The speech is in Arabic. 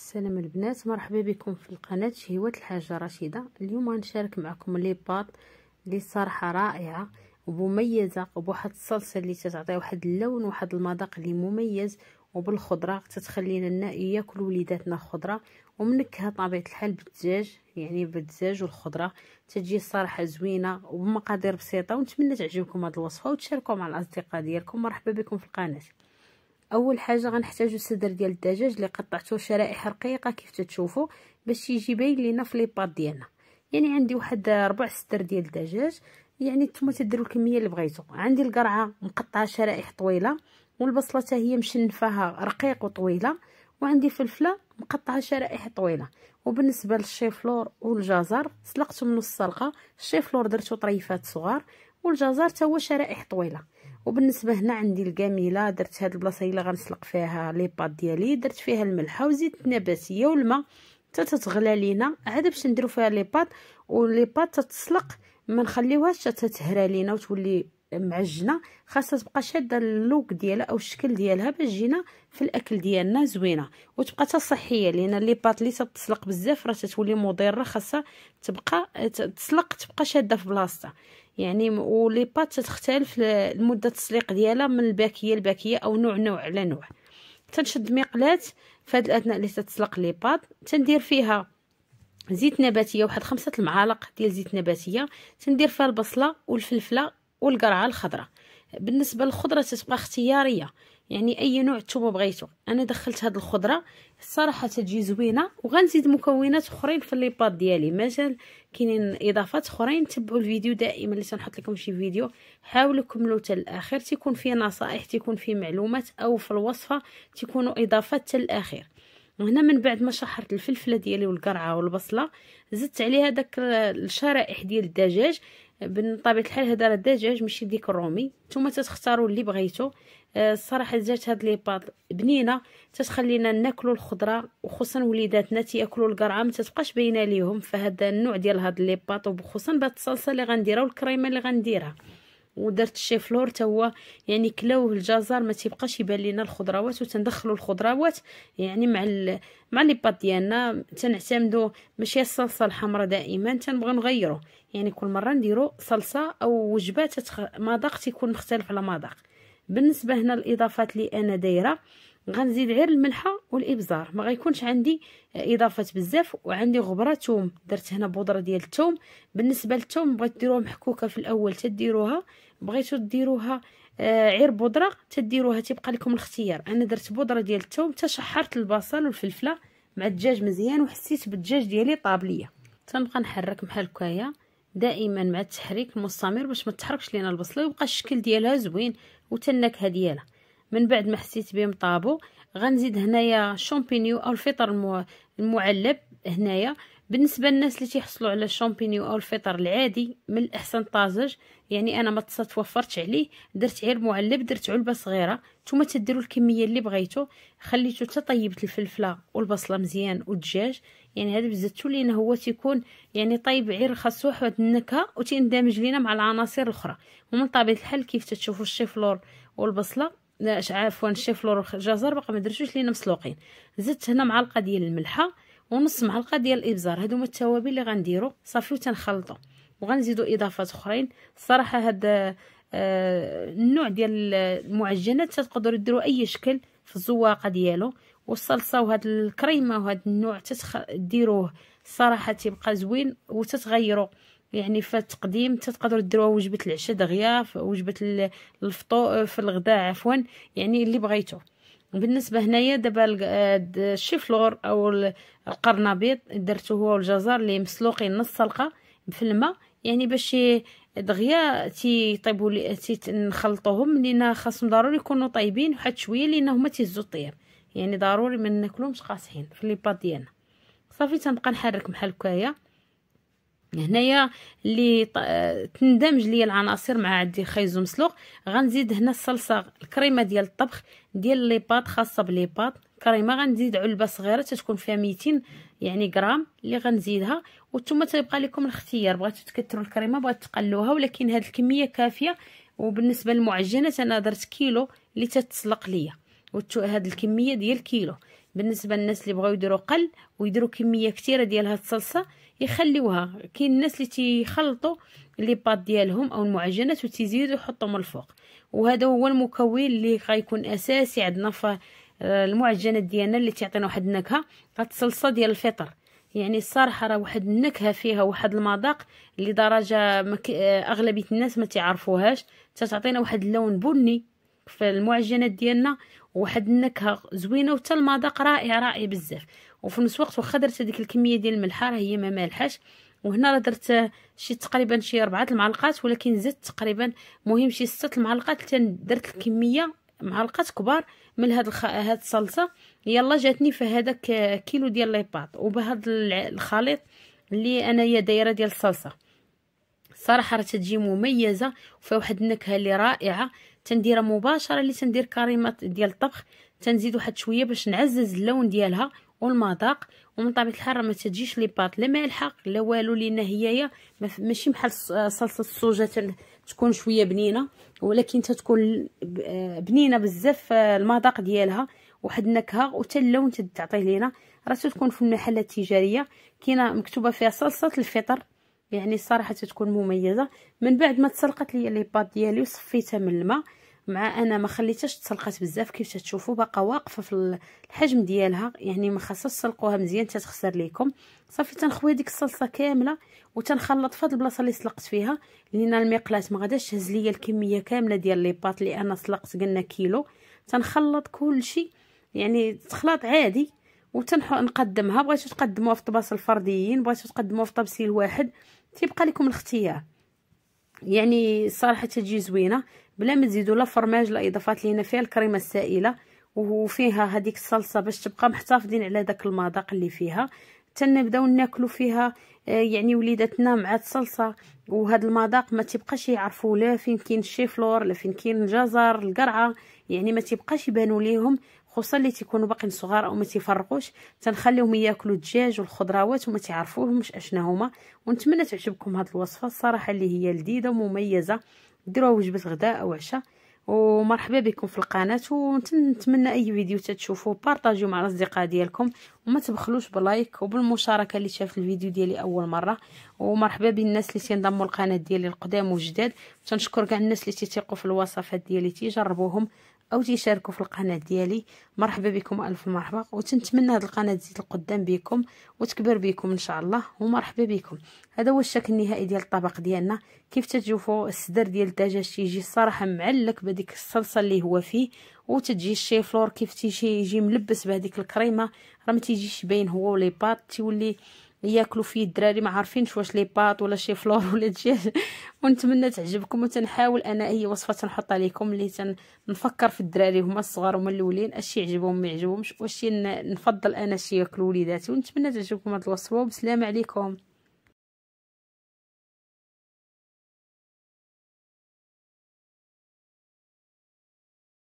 السلام البنات مرحبا بكم في القناه شهوات الحاجه رشيده اليوم غنشارك معكم لي باط لي صراحه رائعه ومميزه وبواحد الصلصه اللي تتعطي واحد اللون وواحد المذاق اللي مميز وبالخضره تتخلينا ياكل وليداتنا خضره نكهه طبيعه الحال بالدجاج يعني بالدجاج والخضره تجي الصراحه زوينه وبمقادير بسيطه ونتمنى تعجبكم هذه الوصفه وتشاركوها مع الاصدقاء ديالكم مرحبا بكم في القناه اول حاجه غنحتاجو الصدر ديال الدجاج اللي قطعته شرائح رقيقه كيف تتشوفوا باش يجي باين لينا في ليباط ديالنا يعني عندي واحد ربع صدر ديال الدجاج يعني نتوما تديروا الكميه اللي بغيتو عندي القرعه مقطعه شرائح طويله والبصله حتى هي مشنفاها رقيق وطويله وعندي فلفله مقطعه شرائح طويله وبالنسبه للشيفلور والجزر سلقته من السلقه الشيفلور درتو طريفات صغار والجزر حتى هو شرائح طويله وبالنسبه هنا عندي الكاميله درت هاد البلاصه اللي غنسلق فيها لي بات ديالي درت فيها الملحه وزيت النباتيه والماء حتى تتغلى لينا عاد باش نديرو فيها لي بات ولي بات تتسلق ما نخليوهاش حتى تهرى لينا وتولي معجنه خاصها تبقى شاده اللوك ديالها او الشكل ديالها باش جينا في الاكل ديالنا زوينه وتبقى حتى صحيه لان لي بات اللي تتسلق بزاف راه تتولي مضره خاصها تبقى تسلق تبقى شاده في بلاصتها يعني ولي بات تختلف لمده التسليق ديالها من الباكيه لباكيه او نوع نوع على نوع تنشد في فهاد الاثناء اللي تتسلق لي بات تندير فيها زيت نباتيه واحد خمسة المعالق ديال زيت نباتيه تندير فيها البصله والفلفله والقرعه الخضراء بالنسبه للخضره تتبقى اختياريه يعني اي نوع نتوما بغيتو انا دخلت هاد الخضره الصراحه تجي زوينه وغنزيد مكونات اخرين في ليباط ديالي مازال كاينين اضافات اخرين تبعوا الفيديو دائما اللي تنحط لكم شي فيديو حاولوا كملوا حتى الاخر تيكون فيه نصائح تيكون فيه معلومات او في الوصفه تيكونوا اضافات حتى الاخر وهنا من بعد ما شحرت الفلفله ديالي والقرعه والبصله زدت عليها داك الشرائح ديال الدجاج بطبيعه الحال هذا راه الدجاج ماشي ديك الرومي نتوما تختاروا اللي بغيتو آه، الصراحه جات هاد لي باط بنينه تتخلينا ناكلوا الخضره وخصوصا وليداتنا تياكلوا القرعه ما تتبقاش باينه ليهم فهذا النوع ديال هاد لي باط وخصوصا بهاد الصلصه اللي غنديرها والكريمه اللي غنديرها ودرت الشيفلور حتى هو يعني كلاوه الجزر ما تيبقاش يبان لينا الخضروات وتندخلوا الخضروات يعني مع ال... مع لي بات ديالنا تنعتمدو ماشي الصلصه الحمراء دائما تنبغي نغيرو يعني كل مره نديرو صلصه او وجبه تتخ... مذاق تيكون مختلف على مذاق بالنسبه هنا الاضافات اللي انا دايره غنزيد غير الملحه والابزار ما غيكونش عندي اضافات بزاف وعندي غبره ثوم درت هنا بودره ديال الثوم بالنسبه للثوم بغيت ديروها محكوكه في الاول تديروها بغيتو ديروها آه غير بودره تديروها تيبقى لكم الاختيار انا درت بودره ديال الثوم تشحرت البصل والفلفله مع الدجاج مزيان وحسيت بالدجاج ديالي طاب ليا تنبقى نحرك بحال هكايا دائما مع التحريك المستمر باش ما تحركش لينا البصله ويبقى الشكل ديالها زوين والنكهه ديالها من بعد ما حسيت بهم طابو غنزيد هنايا الشامبينيو او الفطر المعلب هنايا بالنسبه للناس اللي تيحصلوا على الشامبينيو او الفطر العادي من الاحسن طازج يعني انا ما توفرتش عليه درت غير معلب درت علبه صغيره نتوما تديروا الكميه اللي بغيتو خليتو حتى طيبت الفلفله والبصله مزيان والدجاج يعني هذا بزتو لينا هو تيكون يعني طيب غير خاصو واحد النكهه وتندمج لينا مع العناصر الاخرى ومن طبيعه الحال كيف تشوفوا الشيفلور والبصله عفوا الشيفلور الجزر باقي ما درتوش لينا مسلوقين زدت هنا معلقه ديال الملحه ونص معلقه ديال الابزار هادو هما التوابل اللي غنديرو صافي وتنخلطو وغنزيدو اضافات اخرين الصراحه هاد آه، النوع ديال المعجنات تقدروا ديروا اي شكل في الزواقه ديالو والصلصه وهاد الكريمه وهاد النوع تديروه الصراحه تيبقى زوين وتتغيروا يعني فالتقديم حتى تقدروا ديروها وجبه العشاء دغيا وجبه الفطور في الغداء عفوا يعني اللي بغيتو بالنسبه هنايا دابا الشيفلور او القرنبيط درته هو والجزر اللي مسلوقين نص سلقه في الماء يعني باش دغيا تيطيبوا نخلطوهم لان خاصهم ضروري يكونوا طايبين واحد شويه لان هما تيهزوا الطياب يعني ضروري ما ناكلهمش قاصحين في لي با ديالنا صافي تنبقى نحرك بحال هكايا هنايا اللي تندمج ليا العناصر مع عندي خيزو مسلوق غنزيد هنا الصلصه الكريمه ديال الطبخ ديال لي بات خاصه بلي بات كريمه غنزيد علبه صغيره تتكون فيها 200 يعني غرام اللي غنزيدها وانتم تيبقى لكم الاختيار بغيتو تكثروا الكريمه بغيتو تقلوها ولكن هاد الكميه كافيه وبالنسبه للمعجنات انا درت كيلو اللي تتسلق ليا وهاد الكميه ديال كيلو بالنسبه للناس اللي بغاو يديروا قل ويديروا كميه كثيره ديال هاد الصلصه يخليوها كاين الناس اللي تيخلطوا لي بات ديالهم او المعجنات وتزيدوا يحطوا من الفوق وهذا هو المكون اللي غيكون اساسي عندنا في آه، المعجنات ديالنا اللي تعطينا واحد النكهه هاد الصلصه ديال الفطر يعني الصراحه راه واحد النكهه فيها واحد المذاق لدرجه مك... آه، اغلبيه الناس ما تعرفوهاش تتعطينا واحد اللون بني في المعجنات ديالنا واحد النكهه زوينه وحتى المذاق رائع رائع بزاف وفي نفس الوقت واخا درت هذيك الكميه ديال الملح راه هي ما مالحاش وهنا راه درت شي تقريبا شي ربعة المعلقات ولكن زدت تقريبا مهم شي ستة المعلقات حتى درت الكميه معلقات كبار من هاد الخ... هاد الصلصه يلا جاتني في هذاك كيلو ديال ليباط وبهذا الخليط اللي انايا دايره ديال الصلصه صراحه راه تجي مميزه وفيها واحد النكهه اللي رائعه تنديرها مباشره اللي تندير كريمه ديال الطبخ تنزيد واحد شويه باش نعزز اللون ديالها والمذاق ومن طبيعه الحال راه ما تجيش لي بات لا مالحه لا والو لان هيايا ماشي بحال صلصه السوجه تكون شويه بنينه ولكن تتكون بنينه بزاف آه، المذاق ديالها واحد النكهه وحتى اللون تتعطيه لينا راه تكون في المحلات التجاريه كاينه مكتوبه فيها صلصه الفطر يعني الصراحه تكون مميزه من بعد ما تسلقت لي لي بات ديالي وصفيتها من الماء مع انا ما خليتهاش تسلقات بزاف كيف تشوفوا باقا واقفه في الحجم ديالها يعني ما خاصهاش تسلقوها مزيان حتى تخسر ليكم صافي تنخوي ديك الصلصه كامله وتنخلط في هاد البلاصه اللي سلقت فيها لان المقلاة ما غاداش تهز ليا الكميه كامله ديال لي بات اللي انا سلقت قلنا كيلو تنخلط كلشي يعني تخلط عادي وتنحو نقدمها بغيتو تقدموها في طباس الفرديين بغيتو تقدموها في طبسيل واحد تيبقى لكم الاختيار يعني صراحه تجي زوينه بلا ما تزيدوا لا فرماج لا اضافات لينا فيها الكريمه السائله وفيها هذيك الصلصه باش تبقى محتفظين على داك المذاق اللي فيها حتى نبداو ناكلو فيها آه، يعني وليداتنا مع الصلصه وهذا المذاق ما تيبقاش يعرفوا لا فين كاين الشيفلور لا فين كاين الجزر القرعه يعني ما تيبقاش يبانوا ليهم خصوصا اللي تيكونوا باقيين صغار او ما تيفرقوش تنخليهم ياكلوا الدجاج والخضروات وما تعرفوهمش اشنا هما ونتمنى تعجبكم هذه الوصفه الصراحه اللي هي لذيذه ومميزه ديروها وجبه غداء او عشاء ومرحبا بكم في القناه ونتمنى اي فيديو تتشوفوه بارطاجيو مع الاصدقاء ديالكم وما تبخلوش بلايك وبالمشاركه اللي شاف الفيديو ديالي اول مره ومرحبا بالناس اللي تنضموا القناه ديالي القدام وجداد تنشكر كاع الناس اللي تيثقوا في الوصفات ديالي تيجربوهم او تيشاركوا في القناه ديالي مرحبا بكم الف مرحبا وتنتمنى هذه القناه تزيد القدام بكم وتكبر بكم ان شاء الله ومرحبا بكم هذا هو الشكل النهائي ديال الطبق ديالنا كيف تشوفوا الصدر ديال الدجاج تيجي الصراحه معلك بديك الصلصه اللي هو فيه وتجي الشيفلور كيف تيجي يجي ملبس بهذيك الكريمه راه ما تيجيش باين هو ولي بات تيولي ياكلوا فيه الدراري ما عارفينش واش لي بات ولا شي فلور ولا دجاج ونتمنى تعجبكم وتنحاول انا اي وصفه تنحطها لكم اللي تنفكر في الدراري هما الصغار هما الاولين اش يعجبهم ما يعجبهمش واش نفضل انا شي ياكلوا وليداتي ونتمنى تعجبكم هذه الوصفه وبسلامه عليكم